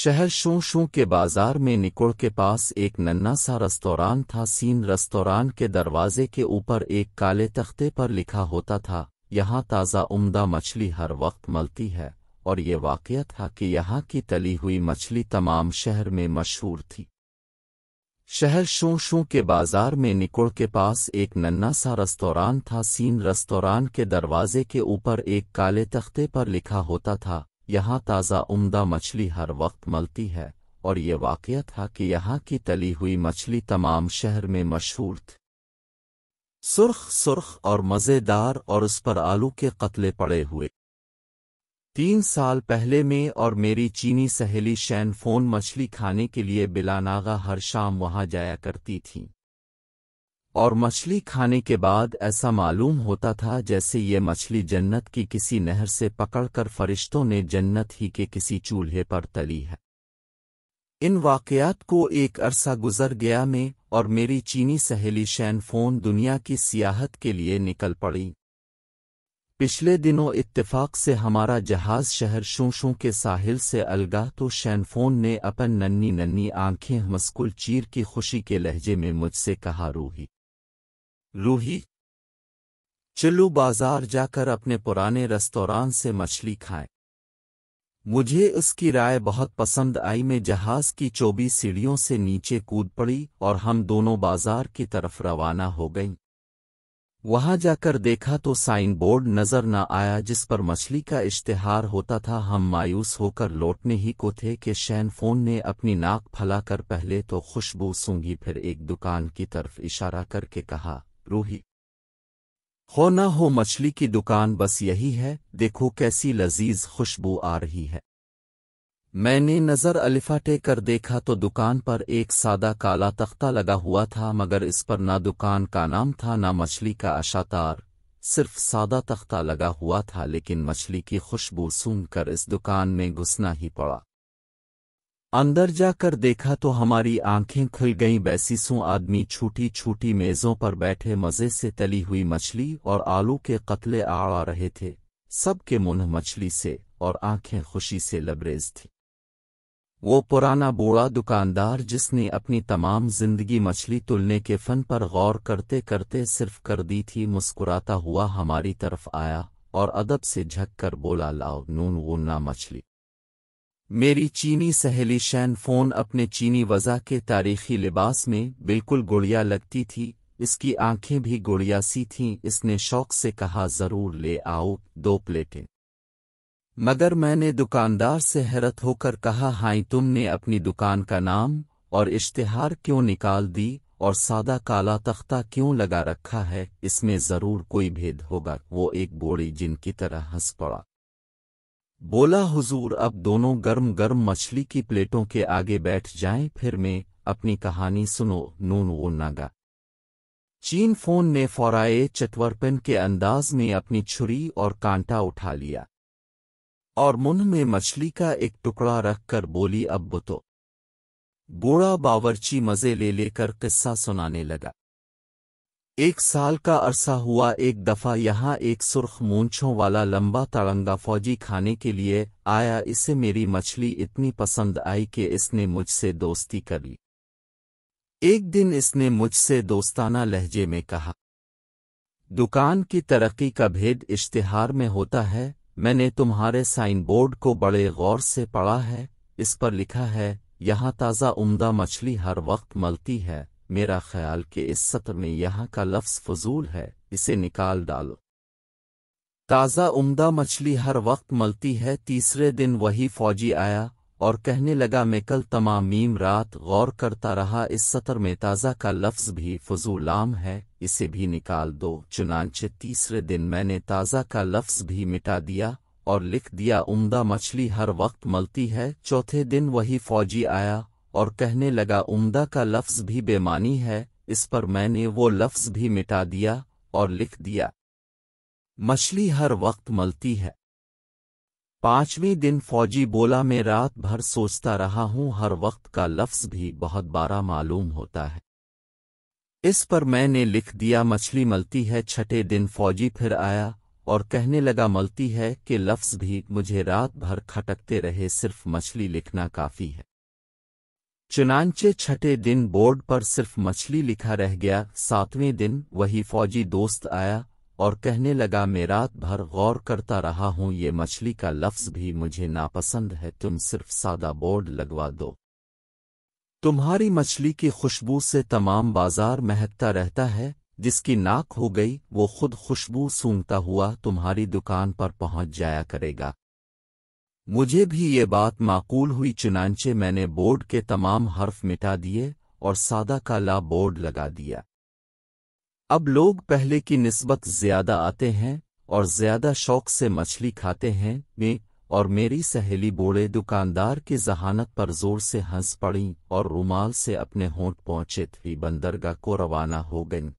शहर शू शू के बाजार में निकोड़ के पास एक नन्ना सा रेस्तोरान था सीन रेस्तोरान के दरवाजे के ऊपर एक काले तख्ते पर लिखा होता था यहाँ ताज़ा उम्दा मछली हर वक्त मलती है और ये वाक़ था कि यहाँ की तली हुई मछली तमाम शहर में मशहूर थी शहर शू शू के बाजार में निकोड़ के पास एक नन्ना सा रेस्तोरान था सीन रेस्तोरान के दरवाजे के ऊपर एक काले तख्ते पर लिखा होता था यहाँ ताज़ा उम्दा मछली हर वक्त मलती है और ये वाक़ था कि यहाँ की तली हुई मछली तमाम शहर में मशहूर थी सुर्ख सुर्ख और मज़ेदार और उस पर आलू के कतले पड़े हुए तीन साल पहले में और मेरी चीनी सहेली शैन फोन मछली खाने के लिए बिलानागा हर शाम वहां जाया करती थीं। और मछली खाने के बाद ऐसा मालूम होता था जैसे ये मछली जन्नत की किसी नहर से पकड़कर फरिश्तों ने जन्नत ही के किसी चूल्हे पर तली है इन वाक़यात को एक अरसा गुजर गया में और मेरी चीनी सहेली शैनफोन दुनिया की सियाहत के लिए निकल पड़ी पिछले दिनों इत्तेफाक से हमारा जहाज शहर शोशों के साहिल से अलगा तो शैनफोन ने अपन नन्नी नन्नी आंखें मस्कुल चीर की खुशी के लहजे में मुझसे कहा रूही रूही चलो बाजार जाकर अपने पुराने रेस्तोरान से मछली खाएं। मुझे उसकी राय बहुत पसंद आई मैं जहाज की चौबीस सीढ़ियों से नीचे कूद पड़ी और हम दोनों बाजार की तरफ रवाना हो गई वहां जाकर देखा तो साइन बोर्ड नजर न आया जिस पर मछली का इश्तिहार होता था हम मायूस होकर लौटने ही को थे कि शैन फोन ने अपनी नाक फैलाकर पहले तो खुशबू सूंघी फिर एक दुकान की तरफ इशारा करके कहा रूही हो न हो मछली की दुकान बस यही है देखो कैसी लजीज खुशबू आ रही है मैंने नज़र अलिफा टेक कर देखा तो दुकान पर एक सादा काला तख्ता लगा हुआ था मगर इस पर ना दुकान का नाम था ना मछली का अशातार सिर्फ सादा तख्ता लगा हुआ था लेकिन मछली की खुशबू सूंघ कर इस दुकान में घुसना ही पड़ा अंदर जाकर देखा तो हमारी आंखें खुल गईं बैसीसों आदमी छोटी छोटी मेज़ों पर बैठे मज़े से तली हुई मछली और आलू के कतले आड़ा आ रहे थे सबके मुंह मछली से और आंखें खुशी से लबरेज थी वो पुराना बूढ़ा दुकानदार जिसने अपनी तमाम जिंदगी मछली तुलने के फन पर गौर करते करते सिर्फ कर दी थी मुस्कुराता हुआ हमारी तरफ आया और अदब से झक कर बोला लाओ नून वो ना मछली मेरी चीनी सहेली शैन फोन अपने चीनी वज़ा के तारीखी लिबास में बिल्कुल गुड़िया लगती थी इसकी आंखें भी गुड़िया सी थीं इसने शौक से कहा ज़रूर ले आओ दो प्लेटें मगर मैंने दुकानदार से हैरत होकर कहा हाई तुमने अपनी दुकान का नाम और इश्तिहार क्यों निकाल दी और सादा काला तख्ता क्यों लगा रखा है इसमें ज़रूर कोई भेद होगा वो एक बोड़ी जिनकी तरह हंस पड़ा बोला हुजूर अब दोनों गर्म गर्म मछली की प्लेटों के आगे बैठ जाएं फिर मैं अपनी कहानी सुनो नून वो नागा चीन फोन ने फौराए चटवरपिन के अंदाज में अपनी छुरी और कांटा उठा लिया और मुन में मछली का एक टुकड़ा रखकर बोली अब बुतो गोड़ा बावरची मजे ले लेकर किस्सा सुनाने लगा एक साल का अरसा हुआ एक दफ़ा यहाँ एक सुर्ख मूंछों वाला लंबा तड़ंगा फौजी खाने के लिए आया इसे मेरी मछली इतनी पसंद आई कि इसने मुझसे दोस्ती कर ली एक दिन इसने मुझसे दोस्ताना लहजे में कहा दुकान की तरक्की का भेद इश्तिहार में होता है मैंने तुम्हारे साइन बोर्ड को बड़े गौर से पढ़ा है इस पर लिखा है यहाँ ताज़ा उम्दा मछली हर वक्त मलती है मेरा ख्याल कि इस सत्र में यहाँ का लफ्ज फजूल है इसे निकाल डालो ताज़ा उम्दा मछली हर वक्त मलती है तीसरे दिन वही फौजी आया और कहने लगा मैं कल तमामीम रात गौर करता रहा इस सतर में ताज़ा का लफ्ज भी फजूलाम है इसे भी निकाल दो चुनानचे तीसरे दिन मैंने ताज़ा का लफ्ज भी मिटा दिया और लिख दिया उम्दा मछली हर वक्त मलती है चौथे दिन वही फौजी आया और कहने लगा उम्दा का लफ्ज़ भी बेमानी है इस पर मैंने वो लफ्ज़ भी मिटा दिया और लिख दिया मछली हर वक्त मलती है पांचवें दिन फौजी बोला मैं रात भर सोचता रहा हूं हर वक्त का लफ्ज भी बहुत बारा मालूम होता है इस पर मैंने लिख दिया मछली मलती है छठे दिन फौजी फिर आया और कहने लगा मलती है कि लफ्ज भी मुझे रात भर खटकते रहे सिर्फ मछली लिखना काफी है चुनाचे छठे दिन बोर्ड पर सिर्फ मछली लिखा रह गया सातवें दिन वही फौजी दोस्त आया और कहने लगा मैं रात भर गौर करता रहा हूँ ये मछली का लफ्ज भी मुझे नापसंद है तुम सिर्फ सादा बोर्ड लगवा दो तुम्हारी मछली की खुशबू से तमाम बाजार महकता रहता है जिसकी नाक हो गई वो खुद खुशबू सूंघता हुआ तुम्हारी दुकान पर पहुंच जाया करेगा मुझे भी ये बात माकूल हुई चुनानचे मैंने बोर्ड के तमाम हर्फ मिटा दिए और सादा काला बोर्ड लगा दिया अब लोग पहले की निस्बत ज्यादा आते हैं और ज्यादा शौक से मछली खाते हैं मैं और मेरी सहेली बोड़े दुकानदार की जहानत पर जोर से हंस पड़ी और रुमाल से अपने होंठ पहुंचे थी बंदरगाह को रवाना हो गई